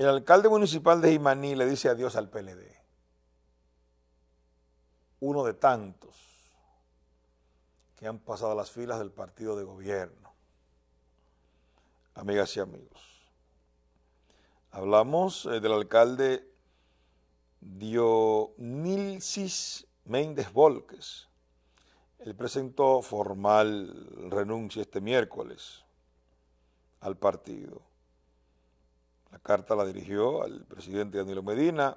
El alcalde municipal de Jimaní le dice adiós al PLD. Uno de tantos que han pasado las filas del partido de gobierno. Amigas y amigos, hablamos eh, del alcalde Dionilsis Méndez Volques. Él presentó formal renuncia este miércoles al partido. La carta la dirigió al presidente Danilo Medina.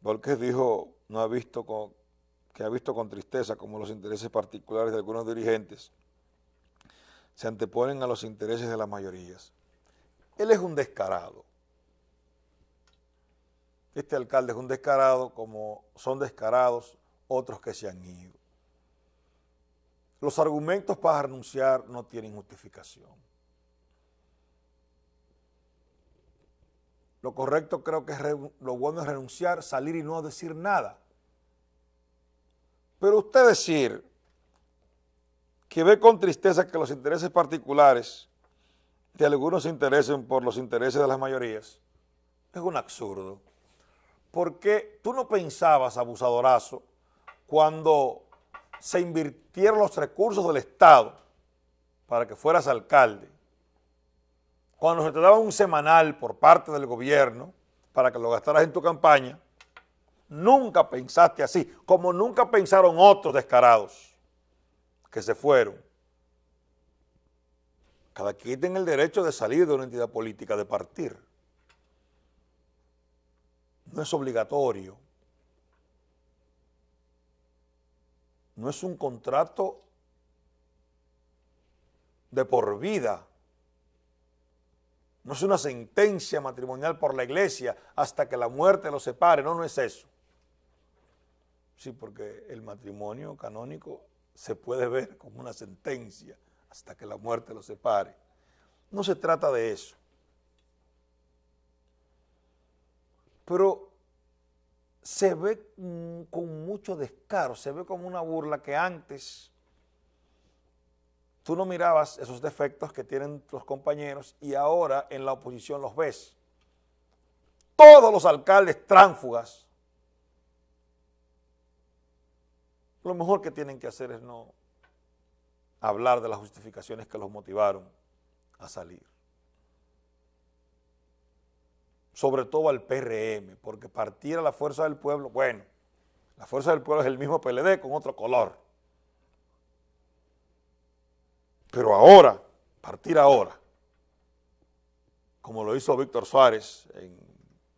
Volquez dijo no ha visto que ha visto con tristeza como los intereses particulares de algunos dirigentes se anteponen a los intereses de las mayorías. Él es un descarado. Este alcalde es un descarado como son descarados otros que se han ido. Los argumentos para renunciar no tienen justificación. Lo correcto creo que es, lo bueno es renunciar, salir y no decir nada. Pero usted decir que ve con tristeza que los intereses particulares de algunos se interesen por los intereses de las mayorías, es un absurdo. Porque tú no pensabas, abusadorazo, cuando se invirtieron los recursos del Estado para que fueras alcalde, cuando se te daba un semanal por parte del gobierno para que lo gastaras en tu campaña, nunca pensaste así, como nunca pensaron otros descarados que se fueron. Cada quien tiene el derecho de salir de una entidad política, de partir. No es obligatorio. No es un contrato de por vida no es una sentencia matrimonial por la iglesia hasta que la muerte los separe, no, no es eso. Sí, porque el matrimonio canónico se puede ver como una sentencia hasta que la muerte los separe. No se trata de eso. Pero se ve con mucho descaro, se ve como una burla que antes tú no mirabas esos defectos que tienen los compañeros y ahora en la oposición los ves. Todos los alcaldes tránfugas, lo mejor que tienen que hacer es no hablar de las justificaciones que los motivaron a salir. Sobre todo al PRM, porque partir a la fuerza del pueblo, bueno, la fuerza del pueblo es el mismo PLD con otro color Pero ahora, partir ahora, como lo hizo Víctor Suárez en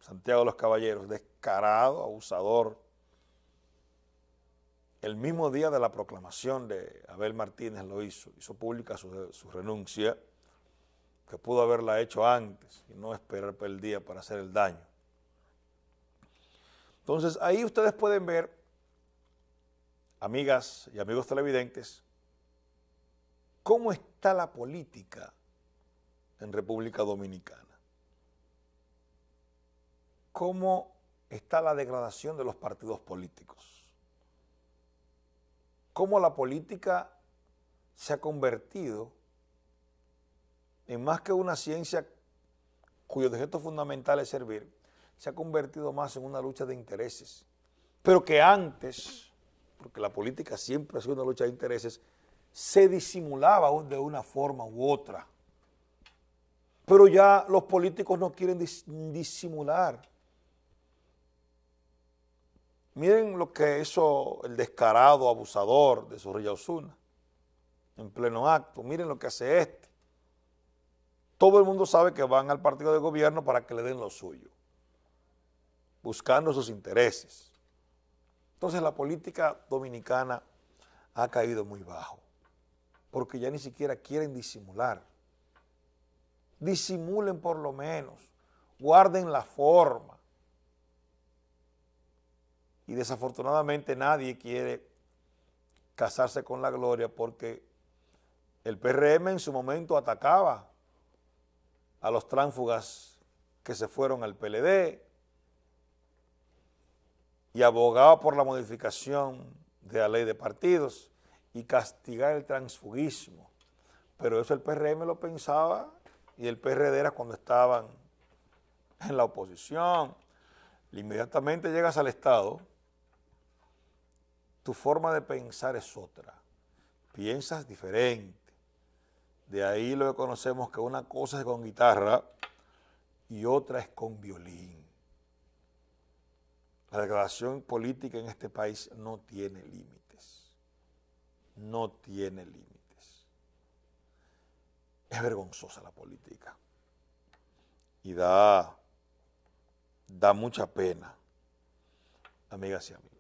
Santiago de los Caballeros, descarado, abusador, el mismo día de la proclamación de Abel Martínez lo hizo, hizo pública su, su renuncia, que pudo haberla hecho antes y no esperar el día para hacer el daño. Entonces ahí ustedes pueden ver, amigas y amigos televidentes, ¿Cómo está la política en República Dominicana? ¿Cómo está la degradación de los partidos políticos? ¿Cómo la política se ha convertido en más que una ciencia cuyo objeto fundamental es servir, se ha convertido más en una lucha de intereses? Pero que antes, porque la política siempre ha sido una lucha de intereses, se disimulaba de una forma u otra. Pero ya los políticos no quieren disimular. Miren lo que hizo el descarado abusador de Zorrilla Osuna en pleno acto. Miren lo que hace este. Todo el mundo sabe que van al partido de gobierno para que le den lo suyo, buscando sus intereses. Entonces la política dominicana ha caído muy bajo porque ya ni siquiera quieren disimular. Disimulen por lo menos, guarden la forma. Y desafortunadamente nadie quiere casarse con la gloria porque el PRM en su momento atacaba a los tránfugas que se fueron al PLD y abogaba por la modificación de la ley de partidos y castigar el transfugismo. Pero eso el PRM lo pensaba y el PRD era cuando estaban en la oposición. Inmediatamente llegas al Estado, tu forma de pensar es otra. Piensas diferente. De ahí lo que conocemos que una cosa es con guitarra y otra es con violín. La declaración política en este país no tiene límite no tiene límites. Es vergonzosa la política y da, da mucha pena, amigas y amigos.